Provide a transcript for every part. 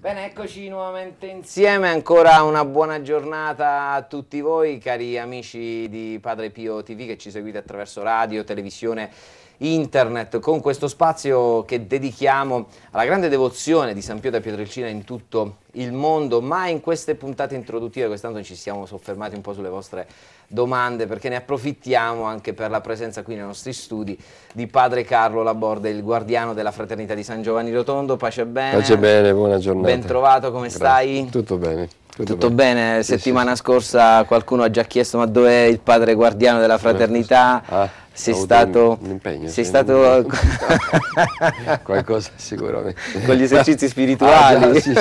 Bene, eccoci nuovamente insieme, ancora una buona giornata a tutti voi cari amici di Padre Pio TV che ci seguite attraverso radio, televisione, internet, con questo spazio che dedichiamo alla grande devozione di San Pio da Pietrelcina in tutto il mondo, ma in queste puntate introduttive quest'anno ci siamo soffermati un po' sulle vostre domande perché ne approfittiamo anche per la presenza qui nei nostri studi di padre Carlo Laborde, il guardiano della fraternità di San Giovanni Rotondo, pace bene. Pace bene, buona giornata. Bentrovato, come Grazie. stai? Tutto bene. Tutto, tutto bene, bene. settimana sì, scorsa qualcuno ha già chiesto ma dov'è il padre guardiano della fraternità? Ah, sei stato, un impegno, sei stato qualcosa sicuramente con gli esercizi spirituali. Ah, già, sì, sì.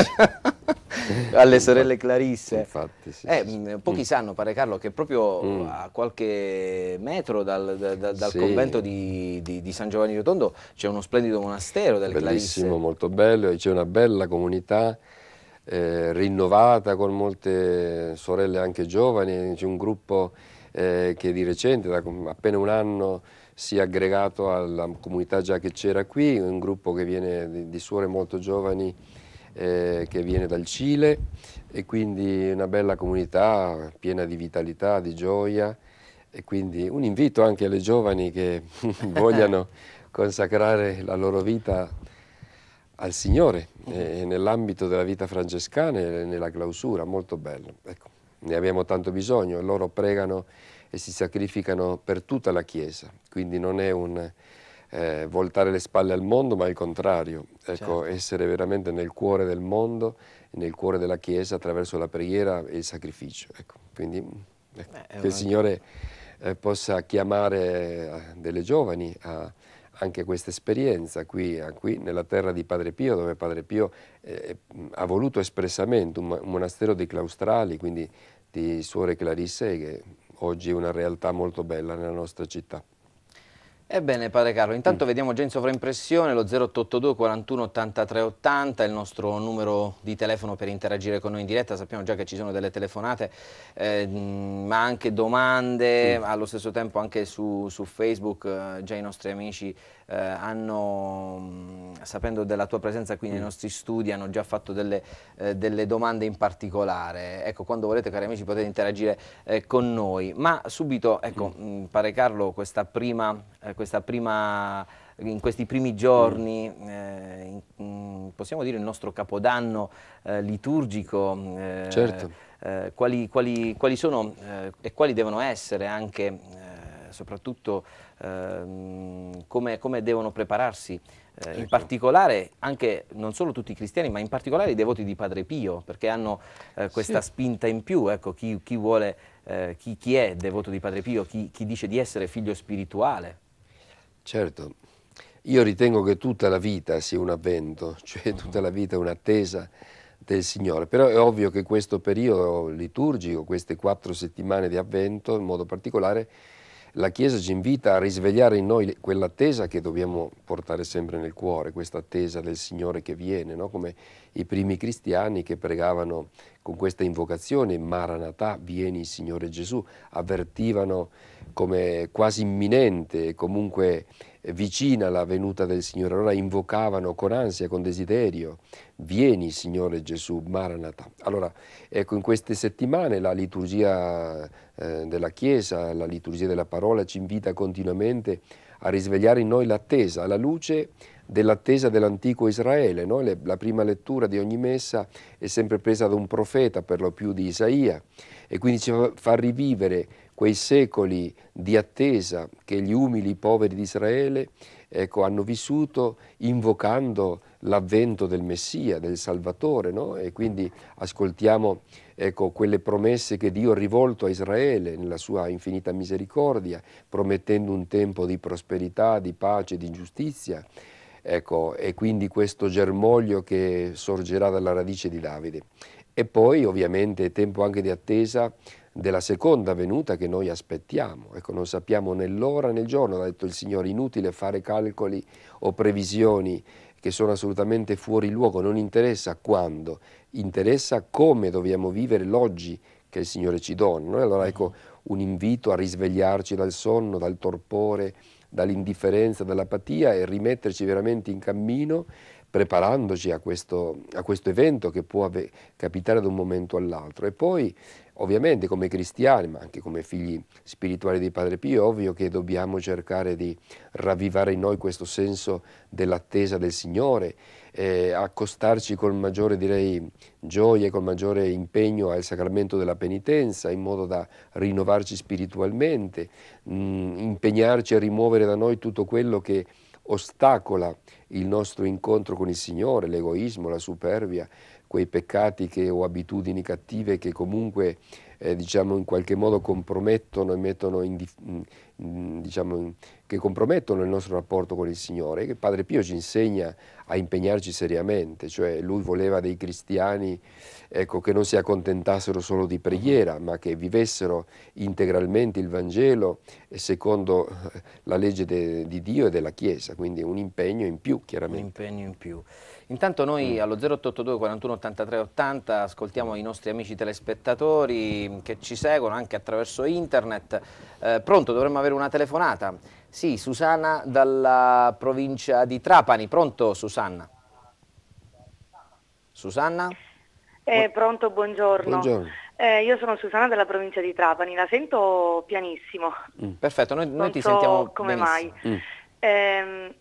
alle sorelle Clarisse. Infatti, sì, eh, sì. Mm, pochi mm. sanno, pare Carlo, che proprio mm. a qualche metro dal, da, dal sì. convento di, di, di, San Giovanni Rotondo c'è uno splendido monastero delle Bellissimo, Clarisse. Bellissimo, molto bello, c'è una bella comunità eh, rinnovata con molte sorelle anche giovani, c'è un gruppo eh, che di recente, da appena un anno, si è aggregato alla comunità già che c'era qui, un gruppo che viene di, di suore molto giovani eh, che viene dal Cile e quindi una bella comunità piena di vitalità, di gioia e quindi un invito anche alle giovani che vogliano consacrare la loro vita al Signore eh, nell'ambito della vita francescana e nella clausura, molto bello. Ecco, ne abbiamo tanto bisogno, loro pregano e si sacrificano per tutta la Chiesa, quindi non è un eh, voltare le spalle al mondo, ma al contrario, ecco, certo. essere veramente nel cuore del mondo, nel cuore della Chiesa attraverso la preghiera e il sacrificio. Ecco. Quindi mm, ecco, Beh, che il Signore eh, possa chiamare eh, delle giovani a anche questa esperienza qui, qui, nella terra di Padre Pio, dove Padre Pio eh, eh ha voluto espressamente un, monastero di claustrali, quindi di suore Clarisse, che oggi è una realtà molto bella nella nostra città. Ebbene, padre Carlo, intanto mm. vediamo già in sovraimpressione lo 0882 41 83 80, il nostro numero di telefono per interagire con noi in diretta, sappiamo già che ci sono delle telefonate, eh, mm, ma anche domande, sì. allo stesso tempo anche su, su Facebook eh, già i nostri amici eh, hanno, mm, sapendo della tua presenza qui nei mm. nostri studi, hanno già fatto delle, eh, delle domande in particolare. Ecco, quando volete, cari amici, potete interagire eh, con noi. Ma subito, ecco, mh, mm, pare Carlo, questa prima, eh, questa prima in questi primi giorni, eh, in, possiamo dire il nostro capodanno eh, liturgico, certo. eh, certo. quali, quali, quali, sono eh, e quali devono essere anche soprattutto Ehm, come, come, devono prepararsi. Eh, ecco. In particolare anche non solo tutti i cristiani, ma in particolare i devoti di Padre Pio, perché hanno eh, questa sì. spinta in più, ecco, chi, chi, vuole, eh, chi, chi, è devoto di Padre Pio, chi, chi dice di essere figlio spirituale. Certo, io ritengo che tutta la vita sia un avvento, cioè tutta la vita è un'attesa del Signore, però è ovvio che questo periodo liturgico, queste quattro settimane di avvento in modo particolare, la Chiesa ci invita a risvegliare in noi quell'attesa che dobbiamo portare sempre nel cuore, questa attesa del Signore che viene, no? come i primi cristiani che pregavano con questa invocazione, Maranatà, vieni Signore Gesù, avvertivano come quasi imminente, e comunque vicina la venuta del Signore, allora invocavano con ansia, con desiderio, vieni Signore Gesù, Maranatha. Allora, ecco, in queste settimane la liturgia eh, della Chiesa, la liturgia della parola ci invita continuamente a risvegliare in noi l'attesa, la luce dell'attesa dell'antico Israele. No? Le, la prima lettura di ogni messa è sempre presa da un profeta, per lo più di Isaia, e quindi ci fa, fa rivivere quei secoli di attesa che gli umili poveri di Israele ecco, hanno vissuto invocando l'avvento del Messia, del Salvatore, no? e quindi ascoltiamo ecco, quelle promesse che Dio ha rivolto a Israele nella sua infinita misericordia, promettendo un tempo di prosperità, di pace, di giustizia, Ecco, e quindi questo germoglio che sorgerà dalla radice di Davide. E poi ovviamente è tempo anche di attesa della seconda venuta che noi aspettiamo. Ecco, non sappiamo né l'ora né il giorno, ha detto il Signore, inutile fare calcoli o previsioni che sono assolutamente fuori luogo, non interessa quando, interessa come dobbiamo vivere l'oggi che il Signore ci dona. No? Allora ecco mm-hmm. un invito a risvegliarci dal sonno, dal torpore, dall'indifferenza, dall'apatia e rimetterci veramente in cammino preparandoci a questo, a questo evento che può capitare da un momento all'altro. E poi ovviamente come cristiani, ma anche come figli spirituali di Padre Pio, è ovvio che dobbiamo cercare di ravvivare in noi questo senso dell'attesa del Signore, eh, accostarci con maggiore direi, gioia e con maggiore impegno al sacramento della penitenza, in modo da rinnovarci spiritualmente, mh, mm, impegnarci a rimuovere da noi tutto quello che ostacola il nostro incontro con il Signore, l'egoismo, la superbia, quei peccati che, o abitudini cattive che comunque eh, diciamo in qualche modo compromettono e mettono in, mm, mm, diciamo, in, diciamo che compromettono il nostro rapporto con il Signore, che Padre Pio ci insegna a impegnarci seriamente, cioè lui voleva dei cristiani ecco, che non si accontentassero solo di preghiera, ma che vivessero integralmente il Vangelo secondo eh, la legge de, di Dio e della Chiesa, quindi un impegno in più chiaramente. Un impegno in più. Intanto noi mm. allo 0882 41 83 80 ascoltiamo i nostri amici telespettatori che ci seguono anche attraverso internet. Eh, pronto, dovremmo avere una telefonata. Sì, Susanna dalla provincia di Trapani. Pronto Susanna? Susanna? Eh, pronto, buongiorno. buongiorno. Eh, io sono Susanna della provincia di Trapani, la sento pianissimo. Mm. Perfetto, noi, noi ti sentiamo come benissimo. mai. Mm. Eh,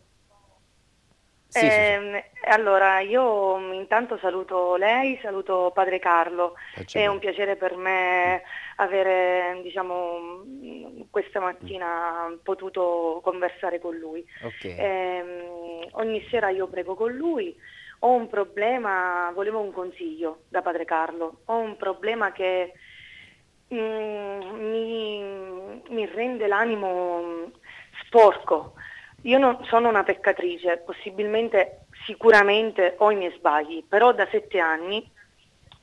sì, eh, sì, sì. Ehm, allora, io intanto saluto lei, saluto padre Carlo, eh, è certo. un piacere per me mm. avere, diciamo, questa mattina potuto conversare con lui. Okay. Eh, ogni sera io prego con lui, ho un problema, volevo un consiglio da padre Carlo, ho un problema che mm, mi, mi rende l'animo sporco. Io non sono una peccatrice, possibilmente, sicuramente ho i miei sbagli, però da sette anni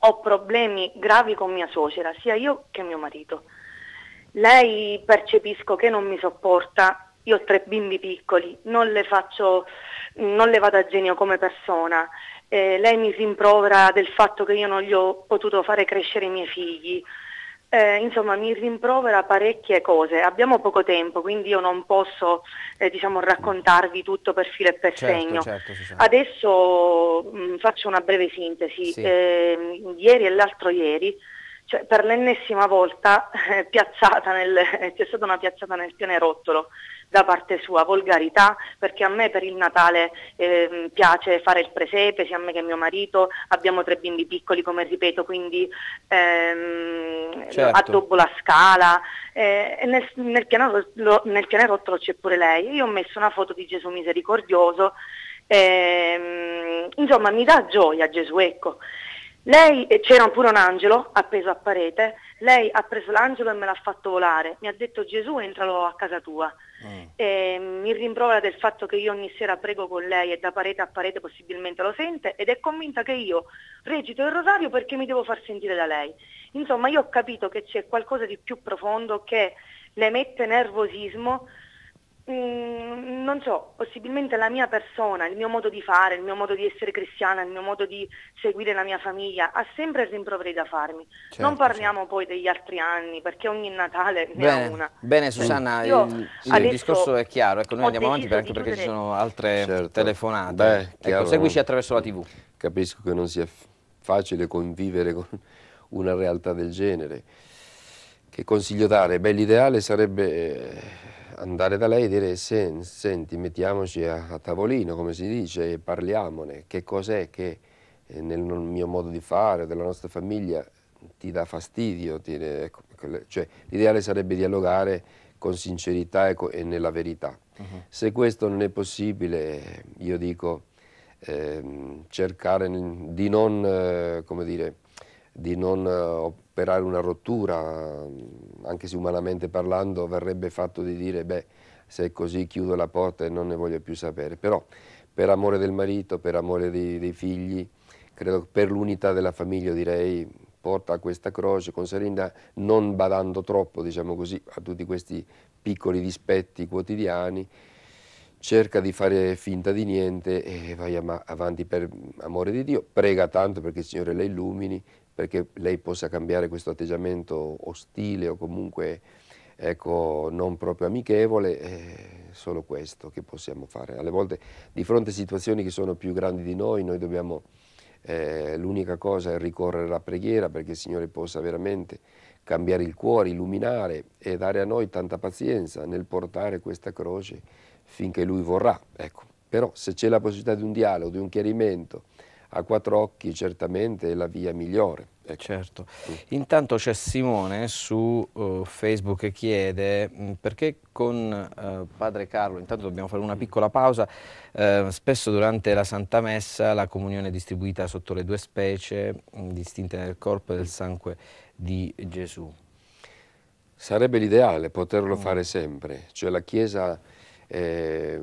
ho problemi gravi con mia suocera, sia io che mio marito. Lei percepisco che non mi sopporta, io ho tre bimbi piccoli, non le, faccio, non le vado a genio come persona, eh, lei mi rimprovera del fatto che io non gli ho potuto fare crescere i miei figli, eh, insomma mi rimprovera parecchie cose. Abbiamo poco tempo, quindi io non posso eh, diciamo, raccontarvi tutto per filo e per certo, segno. Certo, Adesso mh, mm, faccio una breve sintesi. Sì. Eh, ieri e l'altro ieri cioè, per l'ennesima volta eh, piazzata nel, eh, c'è stata una piazzata nel pianerottolo da parte sua, volgarità, perché a me per il Natale eh, piace fare il presepe, sia a me che a mio marito, abbiamo tre bimbi piccoli come ripeto, quindi ehm, certo. addobbo la scala, eh, e nel, nel, pianerottolo, nel pianerottolo c'è pure lei, io ho messo una foto di Gesù misericordioso, ehm, insomma mi dà gioia Gesù, ecco. Lei, c'era pure un angelo appeso a parete, lei ha preso l'angelo e me l'ha fatto volare, mi ha detto Gesù entralo a casa tua, mm. mi rimprovera del fatto che io ogni sera prego con lei e da parete a parete possibilmente lo sente ed è convinta che io recito il rosario perché mi devo far sentire da lei. Insomma io ho capito che c'è qualcosa di più profondo che le mette nervosismo Mm, non so, possibilmente la mia persona, il mio modo di fare, il mio modo di essere cristiana, il mio modo di seguire la mia famiglia, ha sempre rimproveri da farmi. Certo, non certo. parliamo certo. poi degli altri anni, perché ogni Natale ne bene, ha una. Bene Susanna, sì. il, il discorso è chiaro, ecco, noi andiamo avanti perché, perché, ci sono altre certo. telefonate. Beh, ecco, chiaro, ecco, seguici attraverso la tv. Capisco che non sia facile convivere con una realtà del genere. Che consiglio dare? Beh, l'ideale sarebbe eh, andare da lei e dire senti mettiamoci a, a, tavolino come si dice e parliamone che cos'è che eh, nel mio modo di fare della nostra famiglia ti dà fastidio ti, ecco, ecco cioè, l'ideale sarebbe dialogare con sincerità e, co e nella verità uh mm-hmm. -huh. se questo non è possibile io dico eh, cercare di non, eh, dire, di non eh, sperare una rottura, mm, anche se umanamente parlando verrebbe fatto di dire beh se è così chiudo la porta e non ne voglio più sapere, però per amore del marito, per amore dei, dei figli, credo per l'unità della famiglia direi porta questa croce con serenità, non badando troppo diciamo così, a tutti questi piccoli dispetti quotidiani, cerca di fare finta di niente e vai avanti per amore di Dio, prega tanto perché il Signore le illumini, perché lei possa cambiare questo atteggiamento ostile o comunque ecco, non proprio amichevole, è eh, solo questo che possiamo fare. Alle volte di fronte a situazioni che sono più grandi di noi, noi dobbiamo, eh, l'unica cosa è ricorrere alla preghiera perché il Signore possa veramente cambiare il cuore, illuminare e dare a noi tanta pazienza nel portare questa croce finché Lui vorrà. Ecco. Però se c'è la possibilità di un dialogo, di un chiarimento, a quattro occhi certamente è la via migliore. Ecco. Certo. Mm. Intanto c'è Simone su uh, Facebook che chiede mm, perché con uh, Padre Carlo, intanto dobbiamo fare una piccola pausa, uh, spesso durante la Santa Messa la comunione è distribuita sotto le due specie mm, distinte nel corpo e nel sangue di Gesù. Sarebbe l'ideale poterlo mm. fare sempre, cioè la Chiesa eh,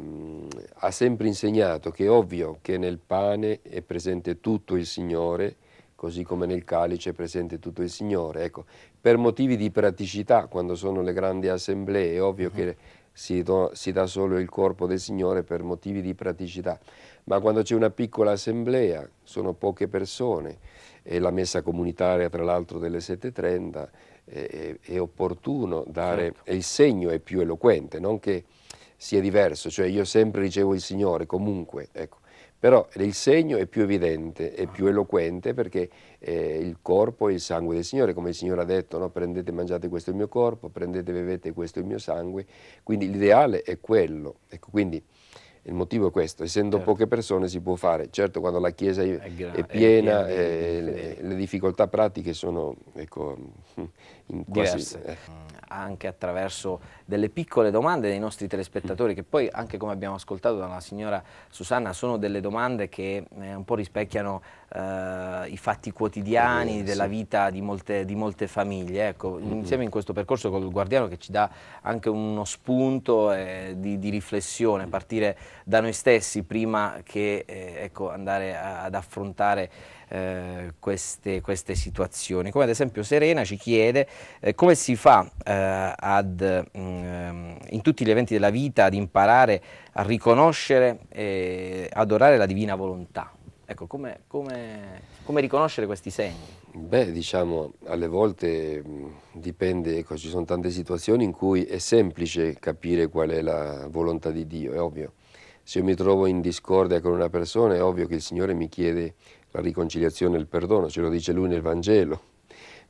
ha sempre insegnato che è ovvio che nel pane è presente tutto il Signore, così come nel calice è presente tutto il Signore. Ecco, per motivi di praticità, quando sono le grandi assemblee, è ovvio mhm. che si, do, si dà solo il corpo del Signore per motivi di praticità, ma quando c'è una piccola assemblea, sono poche persone, e la messa comunitaria tra l'altro delle 7.30, è, è, opportuno dare, certo. il segno è più eloquente, non che sia diverso, cioè io sempre ricevo il Signore comunque, ecco. però il segno è più evidente, è più eloquente perché eh, il corpo è il sangue del Signore, come il Signore ha detto, no? prendete e mangiate questo è il mio corpo, prendete e bevete questo è il mio sangue, quindi l'ideale è quello, ecco, quindi il motivo è questo, essendo certo. poche persone si può fare, certo quando la Chiesa è, è piena, è eh, le, le, difficoltà pratiche sono ecco, in quasi, diverse, eh. Mm, anche attraverso delle piccole domande dei nostri telespettatori, mm. che poi anche come abbiamo ascoltato dalla signora Susanna, sono delle domande che eh, un po' rispecchiano eh, i fatti quotidiani eh, sì. della vita di molte, di molte famiglie. Ecco, mm -hmm. Insieme in questo percorso con il Guardiano che ci dà anche uno spunto eh, di, di, riflessione, mm. partire da noi stessi prima che eh, ecco, andare a, ad affrontare eh, queste, queste, situazioni. Come ad esempio Serena ci chiede come si fa ad... Mh, mm, Ehm, in tutti gli eventi della vita ad imparare a riconoscere e adorare la divina volontà. Ecco, come, come, come riconoscere questi segni? Beh, diciamo, alle volte dipende, ecco, ci sono tante situazioni in cui è semplice capire qual è la volontà di Dio, è ovvio. Se io mi trovo in discordia con una persona, è ovvio che il Signore mi chiede la riconciliazione e il perdono, ce lo dice Lui nel Vangelo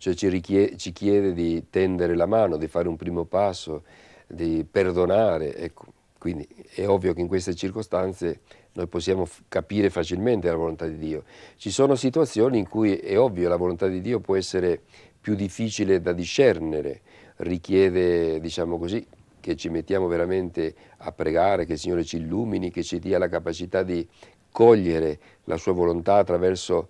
cioè ci, richiede, ci chiede di tendere la mano, di fare un primo passo, di perdonare. Ecco. Quindi è ovvio che in queste circostanze noi possiamo capire facilmente la volontà di Dio. Ci sono situazioni in cui è ovvio la volontà di Dio può essere più difficile da discernere, richiede, diciamo così, che ci mettiamo veramente a pregare, che il Signore ci illumini, che ci dia la capacità di cogliere la sua volontà attraverso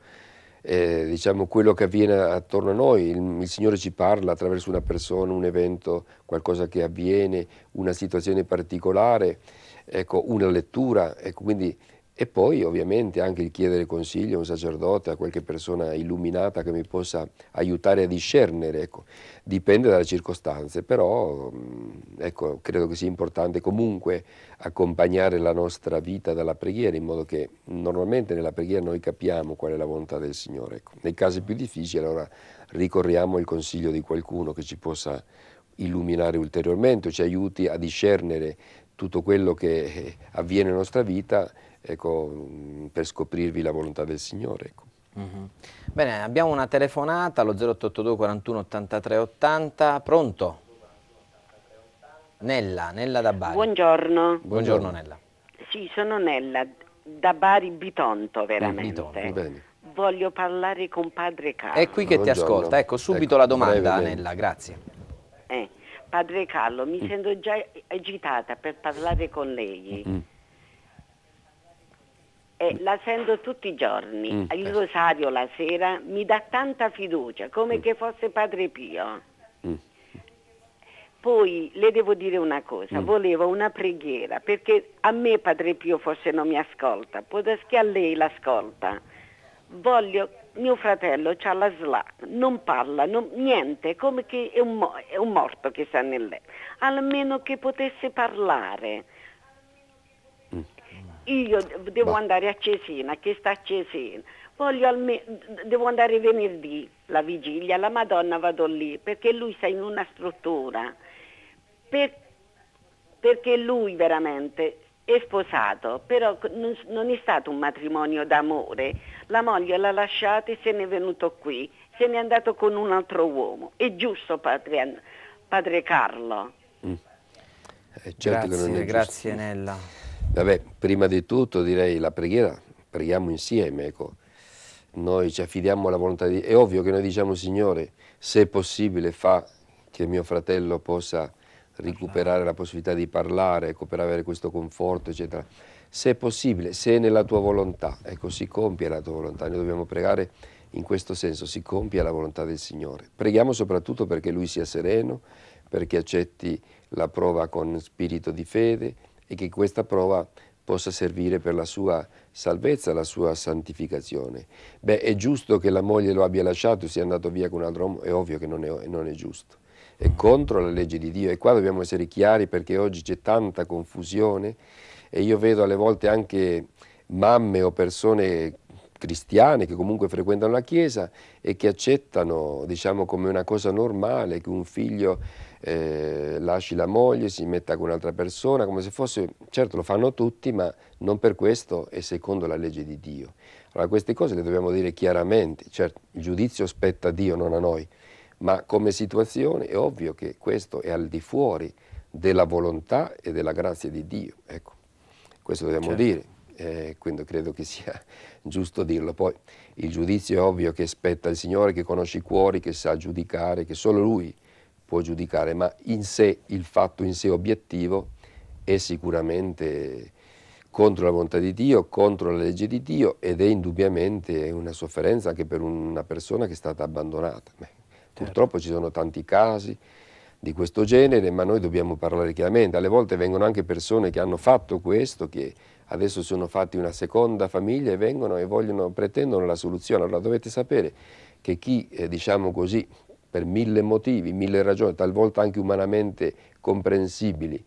eh, diciamo, quello che avviene attorno a noi, il, il, Signore ci parla attraverso una persona, un evento, qualcosa che avviene, una situazione particolare, ecco, una lettura, ecco, quindi e poi ovviamente anche il chiedere consiglio a un sacerdote, a qualche persona illuminata che mi possa aiutare a discernere, ecco. dipende dalle circostanze, però mm, ecco, credo che sia importante comunque accompagnare la nostra vita dalla preghiera, in modo che normalmente nella preghiera noi capiamo qual è la volontà del Signore. Ecco. Nei casi più difficili allora ricorriamo al consiglio di qualcuno che ci possa illuminare ulteriormente, ci aiuti a discernere tutto quello che eh, avviene nella nostra vita ecco, mm, per scoprirvi la volontà del Signore. Ecco. Mm -hmm. Bene, abbiamo una telefonata allo 0882 41 83 80. Pronto? Nella, Nella da Bari. Buongiorno. Buongiorno Nella. Sì, sono Nella, da Bari Bitonto veramente. Bitonto, Voglio parlare con padre Carlo. È qui che Buongiorno. ti ascolta, ecco, ecco subito ecco, la domanda Nella, grazie. Eh, padre Carlo, mi mm. sento già agitata per parlare con lei. Mm -hmm eh, la sento tutti i giorni, mm. il eh. rosario la sera mi dà tanta fiducia, come mm. che fosse Padre Pio. Mm. Poi le devo dire una cosa, mm. volevo una preghiera, perché a me Padre Pio forse non mi ascolta, può che a lei l'ascolta. Voglio, mio fratello ha la SLA, non parla, non, niente, come che è un, è un morto che sta nel letto. almeno che potesse parlare io devo Va. andare a Cesena, che sta a Cesena, alme- devo andare venerdì, la vigilia, la Madonna vado lì, perché lui sta in una struttura, per- perché lui veramente è sposato, però non, non è stato un matrimonio d'amore, la moglie l'ha lasciato e se n'è venuto qui, se n'è andato con un altro uomo, è giusto padre, padre Carlo? Mm. Certo grazie, è grazie Nella. Vabbè, prima di tutto direi la preghiera, preghiamo insieme, ecco. Noi ci affidiamo alla volontà di Dio. È ovvio che noi diciamo, Signore, se è possibile, fa che mio fratello possa recuperare la possibilità di parlare, ecco, per avere questo conforto, eccetera. Se è possibile, se è nella tua volontà, ecco, si compie la tua volontà. Noi dobbiamo pregare in questo senso, si compie la volontà del Signore. Preghiamo soprattutto perché Lui sia sereno, perché accetti la prova con spirito di fede, e che questa prova possa servire per la sua salvezza, la sua santificazione. Beh, è giusto che la moglie lo abbia lasciato e sia andato via con un altro uomo? È ovvio che non è, non è giusto. È contro la legge di Dio e qua dobbiamo essere chiari perché oggi c'è tanta confusione e io vedo alle volte anche mamme o persone cristiane che comunque frequentano la Chiesa e che accettano diciamo come una cosa normale che un figlio eh, lasci la moglie, si metta con un'altra persona, come se fosse, certo lo fanno tutti, ma non per questo è secondo la legge di Dio. Allora queste cose le dobbiamo dire chiaramente, certo il giudizio spetta a Dio, non a noi, ma come situazione è ovvio che questo è al di fuori della volontà e della grazia di Dio, ecco, questo dobbiamo certo. dire. Eh, quindi credo che sia giusto dirlo. Poi il giudizio è ovvio che spetta al Signore che conosce i cuori, che sa giudicare, che solo Lui può giudicare, ma in sé il fatto in sé obiettivo è sicuramente contro la volontà di Dio, contro la legge di Dio ed è indubbiamente una sofferenza anche per una persona che è stata abbandonata. Beh, certo. Purtroppo ci sono tanti casi di questo genere, ma noi dobbiamo parlare chiaramente. Alle volte vengono anche persone che hanno fatto questo, che adesso sono fatti una seconda famiglia e vengono e vogliono, pretendono la soluzione. Allora dovete sapere che chi, eh, diciamo così, per mille motivi, mille ragioni, talvolta anche umanamente comprensibili,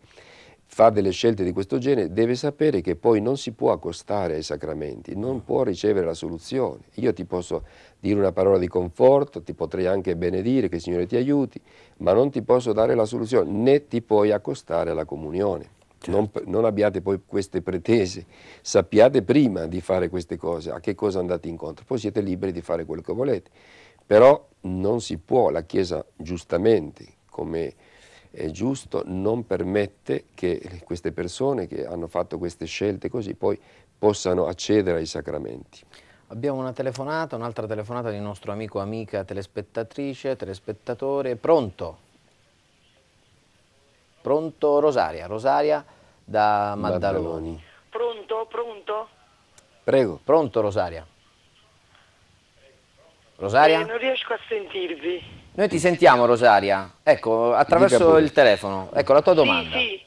fa delle scelte di questo genere, deve sapere che poi non si può accostare ai sacramenti, non può ricevere la soluzione. Io ti posso dire una parola di conforto, ti potrei anche benedire che il Signore ti aiuti, ma non ti posso dare la soluzione, né ti puoi accostare alla comunione. Non, certo. non, abbiate poi queste pretese, sappiate prima di fare queste cose, a che cosa andate incontro, poi siete liberi di fare quello che volete. Però non si può, la Chiesa giustamente, come è giusto, non permette che queste persone che hanno fatto queste scelte così poi possano accedere ai sacramenti. Abbiamo una telefonata, un'altra telefonata di nostro amico, amica, telespettatrice, telespettatore. Pronto? Pronto Rosaria, Rosaria da Maddaloni. Maddaloni. Pronto, pronto? Prego. Pronto Rosaria. Rosaria? Eh, non riesco a sentirvi. Noi ti sentiamo Rosaria, ecco, attraverso il telefono, ecco la tua domanda. Sì, sì.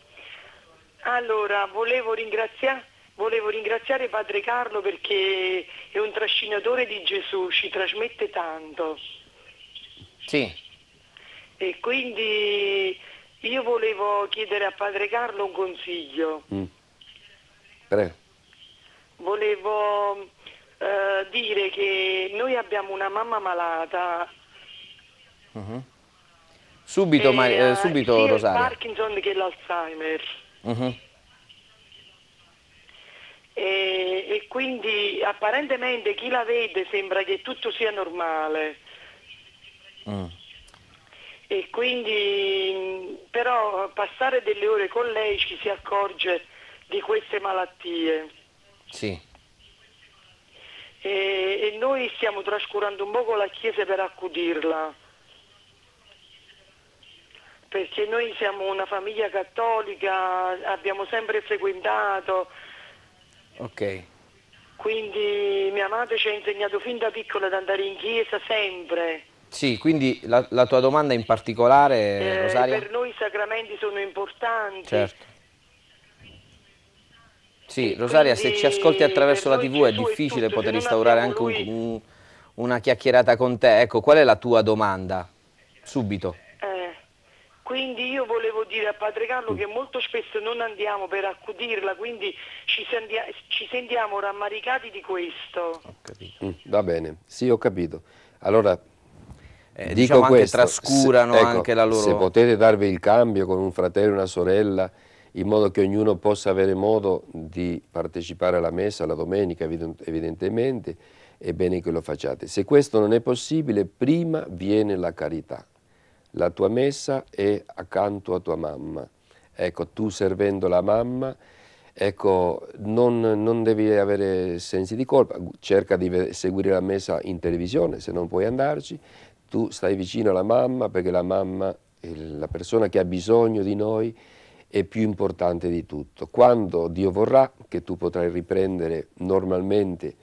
Allora, volevo, ringrazia volevo ringraziare Padre Carlo perché è un trascinatore di Gesù, ci trasmette tanto. Sì. E quindi io volevo chiedere a Padre Carlo un consiglio. Mm. Prego. Volevo eh, dire che noi abbiamo una mamma malata. Uh mhm. -huh. Subito, e, eh, eh, subito sia Rosaria. il Parkinson che l'Alzheimer. Uh mhm. -huh. e, e quindi apparentemente chi la vede sembra che tutto sia normale. Mm. E quindi però passare delle ore con lei ci si accorge di queste malattie. Sì e, e noi stiamo trascurando un poco la Chiesa per accudirla, perché noi siamo una famiglia cattolica, abbiamo sempre frequentato. Ok. Quindi mia madre ci ha insegnato fin da piccola ad andare in chiesa sempre. Sì, quindi la, la tua domanda in particolare, eh, Rosaria? Per noi i sacramenti sono importanti. Certo sì, Rosaria, Quindi, se ci ascolti attraverso la tv è difficile poter instaurare anche un, un, una chiacchierata con te. Ecco, qual è la tua domanda? Subito. Eh, quindi io volevo dire a Padre Carlo che molto spesso non andiamo per accudirla, quindi ci, sentia, ci sentiamo rammaricati di questo. Mm, va bene, sì ho capito. Allora, eh, dico diciamo questo, trascurano se, ecco, anche la loro... Se potete darvi il cambio con un fratello e una sorella, in modo che ognuno possa avere modo di partecipare alla messa, la domenica evidentemente, è bene che lo facciate. Se questo non è possibile, prima viene la carità. La tua messa è accanto a tua mamma. Ecco, tu servendo la mamma, ecco, non, non devi avere sensi di colpa, cerca di seguire la messa in televisione se non puoi andarci, tu stai vicino alla mamma perché la mamma è la persona che ha bisogno di noi, e più importante di tutto. Quando Dio vorrà che tu potrai riprendere normalmente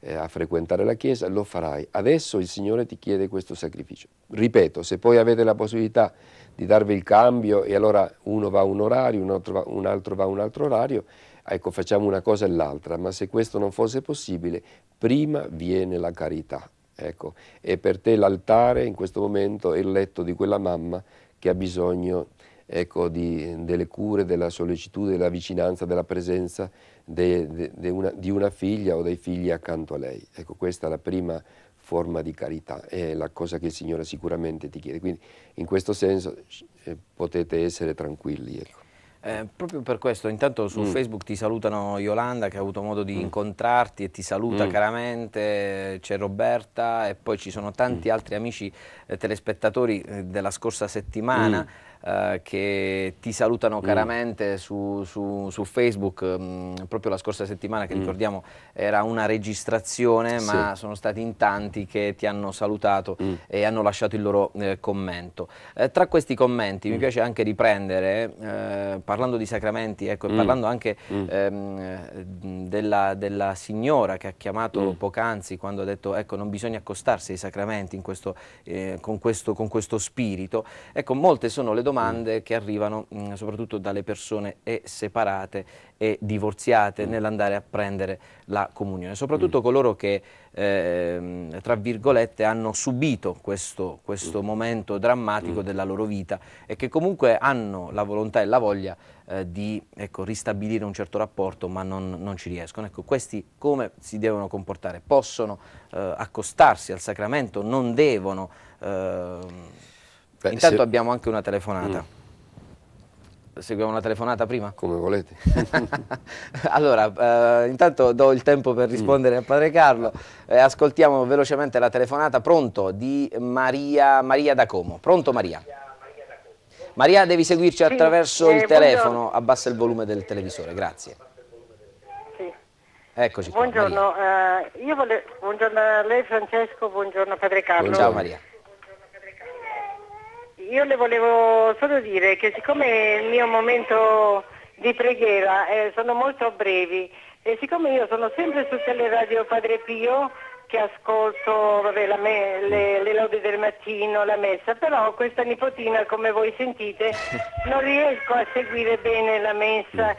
eh, a frequentare la Chiesa, lo farai. Adesso il Signore ti chiede questo sacrificio. Ripeto, se poi avete la possibilità di darvi il cambio e allora uno va a un orario, un altro va, un altro va a un altro orario, ecco facciamo una cosa e l'altra, ma se questo non fosse possibile, prima viene la carità. Ecco, e per te l'altare in questo momento è il letto di quella mamma che ha bisogno ecco, di, delle cure, della sollecitudine, della vicinanza, della presenza de, de, de una, di una figlia o dei figli accanto a lei. Ecco, questa è la prima forma di carità, è la cosa che il Signore sicuramente ti chiede. Quindi in questo senso eh, potete essere tranquilli. Ecco. Eh, proprio per questo, intanto su mm. Facebook ti salutano Yolanda che ha avuto modo di mm. incontrarti e ti saluta mm. caramente, c'è Roberta e poi ci sono tanti mm. altri amici eh, telespettatori eh, della scorsa settimana mm. Eh, che ti salutano mm. caramente mm. su, su, su, Facebook mh, mm, proprio la scorsa settimana che mm. ricordiamo era una registrazione sì. ma sono stati in tanti che ti hanno salutato mm. e hanno lasciato il loro eh, commento. Eh, tra questi commenti mi mm. piace anche riprendere eh, parlando di sacramenti ecco, e parlando anche ehm, della, della, signora che ha chiamato poc'anzi quando ha detto ecco non bisogna accostarsi ai sacramenti questo, eh, con, questo, con questo spirito ecco molte sono le domande domande che arrivano mh, mm, soprattutto dalle persone e separate e divorziate mm. nell'andare a prendere la comunione, soprattutto mm. coloro che eh, tra virgolette hanno subito questo, questo mm. momento drammatico mm. della loro vita e che comunque hanno la volontà e la voglia eh, di ecco, ristabilire un certo rapporto ma non, non, ci riescono. Ecco, questi come si devono comportare? Possono eh, accostarsi al sacramento? Non devono? Ehm, Beh, Intanto se... abbiamo anche una telefonata. Mm. Seguiamo una telefonata prima? Come volete. allora, eh, intanto do il tempo per mm. rispondere mm. a Padre Carlo. Eh, ascoltiamo velocemente la telefonata, pronto, di Maria, Maria da Como. Pronto Maria? Maria, devi seguirci sì, attraverso eh, il telefono, buongiorno. abbassa il volume del televisore, grazie. Sì. Eccoci. Buongiorno, qua, eh, io vole... buongiorno a lei Francesco, buongiorno Padre Carlo. Ciao Maria io le volevo solo dire che siccome il mio momento di preghiera eh, sono molto brevi e siccome io sono sempre su tele radio Padre Pio che ascolto vabbè, me, le, le lodi del mattino, la messa, però questa nipotina come voi sentite non riesco a seguire bene la messa,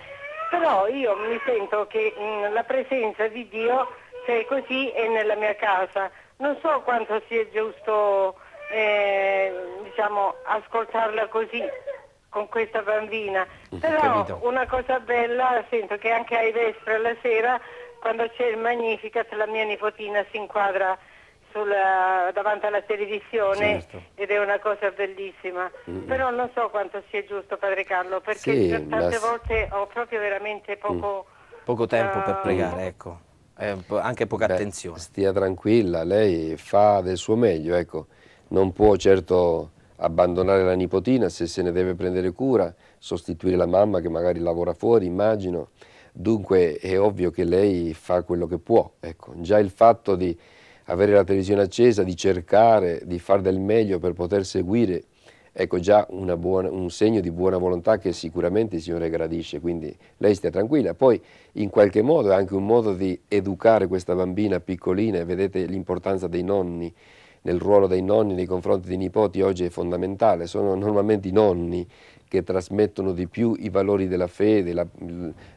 però io mi sento che mh, mm, la presenza di Dio se è così è nella mia casa. Non so quanto sia giusto ascoltarla così con questa bambina. Mm, Però Capito. una cosa bella, sento che anche ai vestri la sera, quando c'è il Magnificat, la mia nipotina si inquadra sulla, eh, davanti alla televisione certo. ed è una cosa bellissima. Mm. Però non so quanto sia giusto, Padre Carlo, perché sì, tante la... volte ho proprio veramente poco... Mm. Poco tempo uh... per eh, pregare, ecco. Eh, anche poca Beh, attenzione. Stia tranquilla, lei fa del suo meglio, ecco. Non può certo abbandonare la nipotina se se ne deve prendere cura, sostituire la mamma che magari lavora fuori, immagino. Dunque è ovvio che lei fa quello che può. Ecco, già il fatto di avere la televisione accesa, di cercare di fare del meglio per poter seguire, ecco già buona, un segno di buona volontà che sicuramente il Signore gradisce, quindi lei stia tranquilla. Poi in qualche modo è anche un modo di educare questa bambina piccolina, vedete l'importanza dei nonni, nel ruolo dei nonni nei confronti dei nipoti oggi è fondamentale, sono normalmente i nonni che trasmettono di più i valori della fede, la,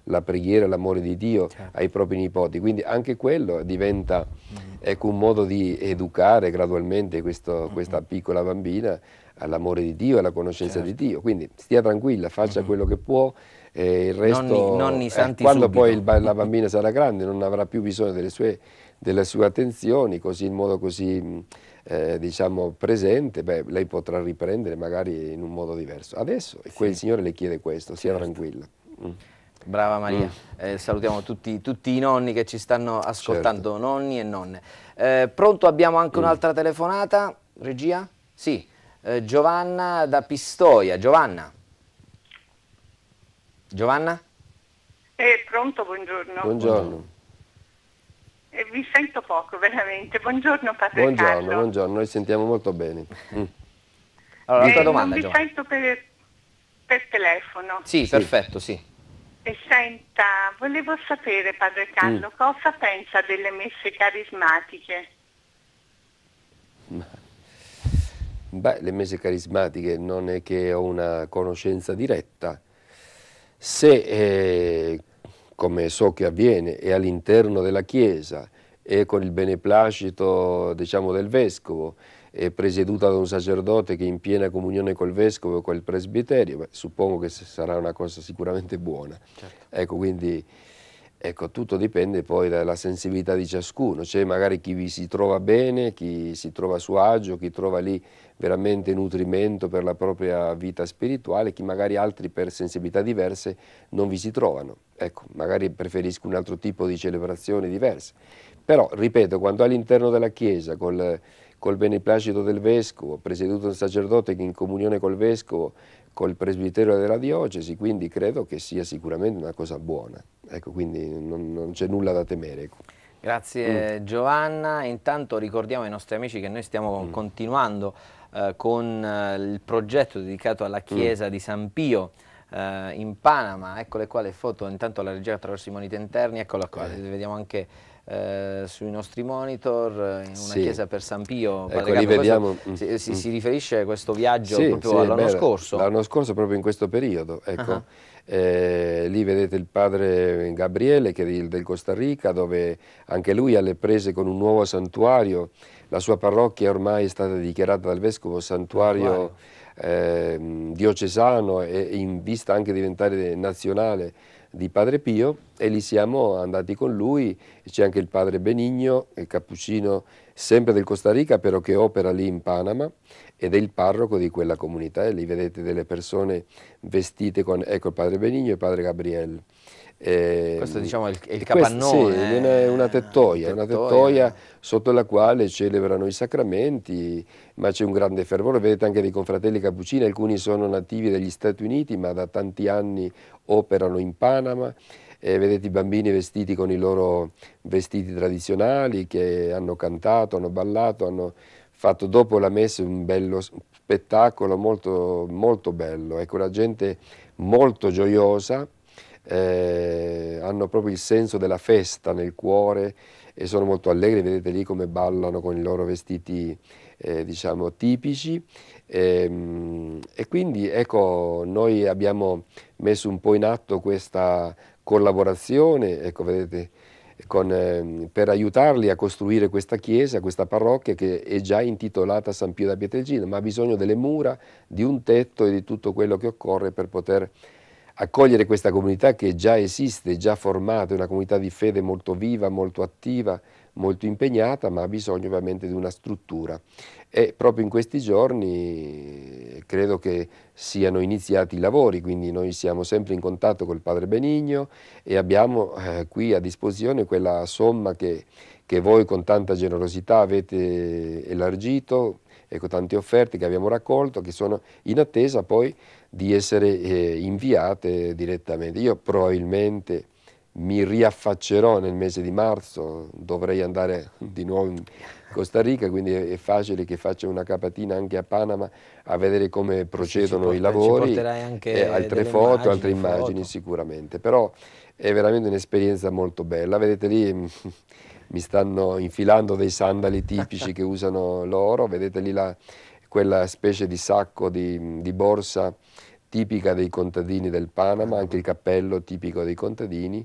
la preghiera, l'amore di Dio certo. ai propri nipoti. Quindi anche quello diventa mm. ecco, un modo di educare gradualmente questo, questa piccola bambina all'amore di Dio alla conoscenza certo. di Dio. Quindi stia tranquilla, faccia mm quello che può. E eh, il resto, nonni, nonni eh, quando subito. poi il, la bambina sarà grande non avrà più bisogno delle sue, delle sue attenzioni, così in modo così eh, diciamo, presente, beh, lei potrà riprendere magari in un modo diverso. Adesso sì. quel signore le chiede questo, sia certo. tranquilla. Mm. Brava mm. Maria, mm. eh, salutiamo tutti, tutti, i nonni che ci stanno certo. ascoltando, certo. nonni e nonne. Eh, pronto, abbiamo anche mm. un'altra telefonata, regia? Sì, eh, Giovanna da Pistoia, Giovanna. Giovanna? Eh, pronto, buongiorno. Buongiorno. Vi sento poco, veramente. Buongiorno Padre buongiorno, Carlo. Buongiorno, noi sentiamo molto bene. Mm. Allora, eh, domanda, vi Giovanni. sento per, per telefono. Sì, sì, perfetto, sì. E senta, volevo sapere, Padre Carlo, mm. cosa pensa delle messe carismatiche? Beh, le messe carismatiche non è che ho una conoscenza diretta. Se eh, come so che avviene, è all'interno della Chiesa, e con il beneplacito diciamo, del Vescovo, è presieduta da un sacerdote che è in piena comunione col Vescovo e col presbiterio, Beh, suppongo che sarà una cosa sicuramente buona. Certo. Ecco, quindi... Ecco, tutto dipende poi dalla sensibilità di ciascuno, c'è magari chi vi si trova bene, chi si trova a suo agio, chi trova lì veramente nutrimento per la propria vita spirituale che magari altri per sensibilità diverse non vi si trovano. Ecco, magari preferisco un altro tipo di celebrazione diversa. Però, ripeto, quando all'interno della Chiesa, col, col beneplacito del Vescovo, presieduto dal sacerdote che in comunione col Vescovo, col presbiterio della diocesi, quindi credo che sia sicuramente una cosa buona. Ecco, quindi non, non c'è nulla da temere. Ecco. Grazie mm. Giovanna, intanto ricordiamo ai nostri amici che noi stiamo mm. continuando eh, con eh, il progetto dedicato alla chiesa mm. di San Pio eh, in Panama, eccole qua le foto, intanto la regia attraverso i moniti interni, eccola qua, eh. le vediamo anche eh, sui nostri monitor, eh, in una sì. chiesa per San Pio. Ecco, lì vediamo. Questo, si, mm, mm. si, riferisce a questo viaggio sì, proprio sì, all'anno scorso? L'anno scorso, proprio in questo periodo, ecco. Uh ah. -huh. eh, lì vedete il padre Gabriele che è del Costa Rica dove anche lui ha le prese con un nuovo santuario la sua parrocchia ormai è stata dichiarata dal Vescovo santuario eh, diocesano e in vista anche di diventare nazionale di Padre Pio e lì siamo andati con lui, c'è anche il padre Benigno, il cappuccino sempre del Costa Rica però che opera lì in Panama ed è il parroco di quella comunità e lì vedete delle persone vestite con, ecco il padre Benigno e il padre Gabriele. Eh, questo diciamo è il, il capannone. sì, è una, eh, tettoia, una tettoia, una tettoia sotto la quale celebrano i sacramenti, ma c'è un grande fervore, vedete anche dei confratelli cappuccini, alcuni sono nativi degli Stati Uniti ma da tanti anni operano in Panama, eh, vedete i bambini vestiti con i loro vestiti tradizionali che hanno cantato, hanno ballato, hanno fatto dopo la messa un bello spettacolo molto, molto bello, ecco la gente molto gioiosa, eh, hanno proprio il senso della festa nel cuore e sono molto allegri, vedete lì come ballano con i loro vestiti eh, diciamo tipici e, ehm, e quindi ecco noi abbiamo messo un po' in atto questa collaborazione, ecco vedete con, eh, per aiutarli a costruire questa chiesa, questa parrocchia che è già intitolata San Pio da Pietrelcina, ma ha bisogno delle mura, di un tetto e di tutto quello che occorre per poter accogliere questa comunità che già esiste, già formata, è una comunità di fede molto viva, molto attiva, molto impegnata, ma ha bisogno ovviamente di una struttura. E proprio in questi giorni eh, credo che siano iniziati i lavori, quindi noi siamo sempre in contatto col padre Benigno e abbiamo eh, qui a disposizione quella somma che, che voi con tanta generosità avete elargito e tante offerte che abbiamo raccolto, che sono in attesa poi di essere eh, inviate direttamente. Io probabilmente mi riaffaccerò nel mese di marzo, dovrei andare di nuovo in Costa Rica, quindi è facile che faccia una capatina anche a Panama a vedere come procedono porta, i lavori, ci eh, altre foto, immagini, altre immagini foto. sicuramente, però è veramente un'esperienza molto bella, vedete lì mm, mi stanno infilando dei sandali tipici che usano loro, vedete lì la, quella specie di sacco, di, di borsa tipica dei contadini del Panama, anche il cappello tipico dei contadini.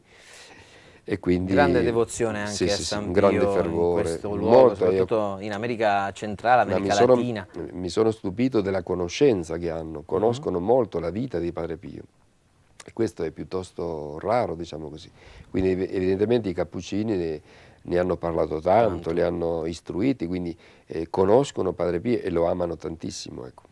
E quindi, grande devozione anche sì, a sì, San Pio, grande fervore. in questo luogo, Molto, soprattutto in America centrale, America mi sono, Latina. Mi sono stupito della conoscenza che hanno, mm-hmm. conoscono uh -huh. molto la vita di Padre Pio. E questo è piuttosto raro, diciamo così. Quindi evidentemente i cappuccini ne, ne hanno parlato tanto, tanto, li hanno istruiti, quindi eh, conoscono Padre Pio e lo amano tantissimo. Ecco.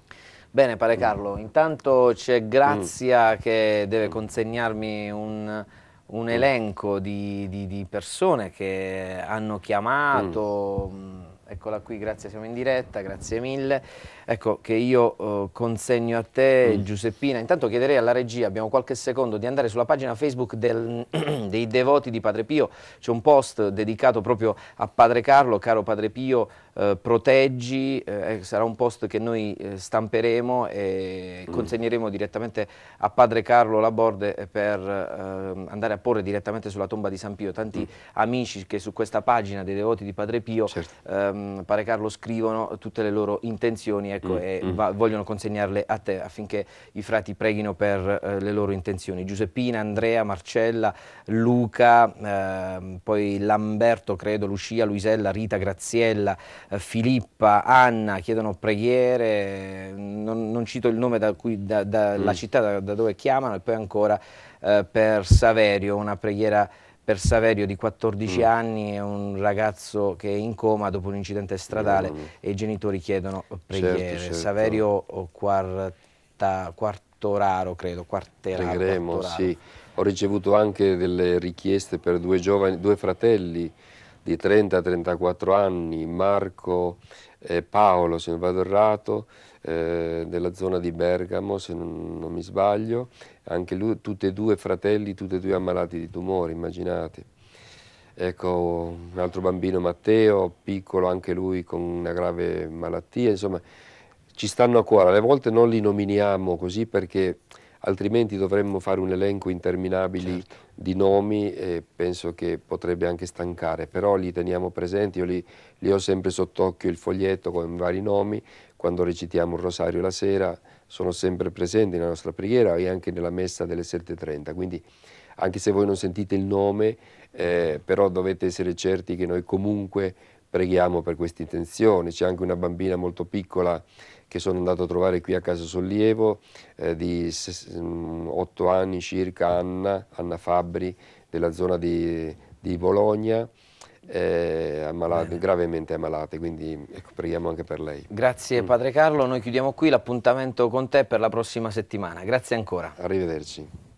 Bene, pare Carlo, mm. intanto c'è mm. Grazia mm. che deve consegnarmi un, un mm. elenco di, di, di, persone che hanno chiamato. Mm. Eccola qui, grazie, siamo in diretta, grazie mille. Ecco che io eh, consegno a te, mm. Giuseppina. Intanto chiederei alla regia, abbiamo qualche secondo, di andare sulla pagina Facebook del, dei devoti di Padre Pio. C'è un post dedicato proprio a Padre Carlo, caro Padre Pio eh, proteggi, eh, eh, sarà un post che noi eh, stamperemo e mm. consegneremo direttamente a padre Carlo Laborde eh, per ehm, andare a porre direttamente sulla tomba di San Pio. Tanti mm. amici che su questa pagina dei devoti di padre Pio, certo. ehm, padre Carlo scrivono tutte le loro intenzioni ecco, mm. e mm. va, vogliono consegnarle a te affinché i frati preghino per le loro intenzioni. Giuseppina, Andrea, Marcella, Luca, ehm, poi Lamberto, credo, Lucia, Luisella, Rita, Graziella, eh, Filippa, Anna chiedono preghiere, non, non cito il nome dalla da, da mm. città da, da, dove chiamano, e poi ancora eh, per Saverio, una preghiera per Saverio di 14 mm. anni, è un ragazzo che è in coma dopo un incidente stradale mm. e i genitori chiedono preghiere. Certo, certo. Saverio quarta, quartoraro, credo, quarteraro. Pregheremo, sì. Ho ricevuto anche delle richieste per due, giovani, due fratelli di 30-34 anni, Marco e eh, Paolo, se non vado errato, eh, della zona di Bergamo, se non, non mi sbaglio, anche lui, tutti e due fratelli, tutti e due ammalati di tumore, immaginate. Ecco, un altro bambino Matteo, piccolo anche lui con una grave malattia, insomma, ci stanno a cuore. Alle volte non li nominiamo così perché altrimenti dovremmo fare un elenco interminabile certo. di nomi e penso che potrebbe anche stancare, però li teniamo presenti, io li, li ho sempre sott'occhio il foglietto con vari nomi, quando recitiamo il rosario la sera sono sempre presenti nella nostra preghiera e anche nella messa delle 7.30, quindi anche se voi non sentite il nome, eh, però dovete essere certi che noi comunque preghiamo per queste intenzioni, c'è anche una bambina molto piccola che sono andato a trovare qui a Casa Sollievo, eh, di mm, otto anni circa, Anna, Anna Fabbri, della zona di, di Bologna, eh, ammalate, eh. gravemente ammalata, quindi ecco, preghiamo anche per lei. Grazie mm. Padre Carlo, noi chiudiamo qui l'appuntamento con te per la prossima settimana, grazie ancora. Arrivederci.